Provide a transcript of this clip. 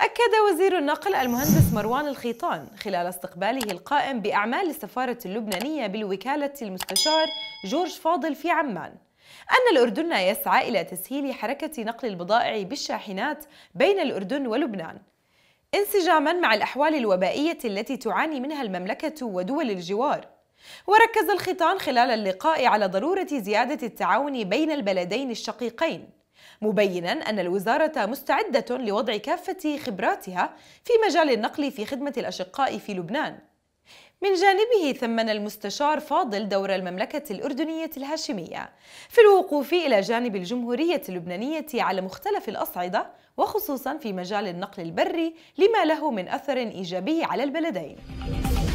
أكد وزير النقل المهندس مروان الخيطان خلال استقباله القائم بأعمال السفارة اللبنانية بالوكالة المستشار جورج فاضل في عمان أن الأردن يسعى إلى تسهيل حركة نقل البضائع بالشاحنات بين الأردن ولبنان انسجاما مع الأحوال الوبائية التي تعاني منها المملكة ودول الجوار وركز الخيطان خلال اللقاء على ضرورة زيادة التعاون بين البلدين الشقيقين مبينا أن الوزارة مستعدة لوضع كافة خبراتها في مجال النقل في خدمة الأشقاء في لبنان من جانبه ثمن المستشار فاضل دور المملكة الأردنية الهاشمية في الوقوف إلى جانب الجمهورية اللبنانية على مختلف الأصعدة وخصوصا في مجال النقل البري لما له من أثر إيجابي على البلدين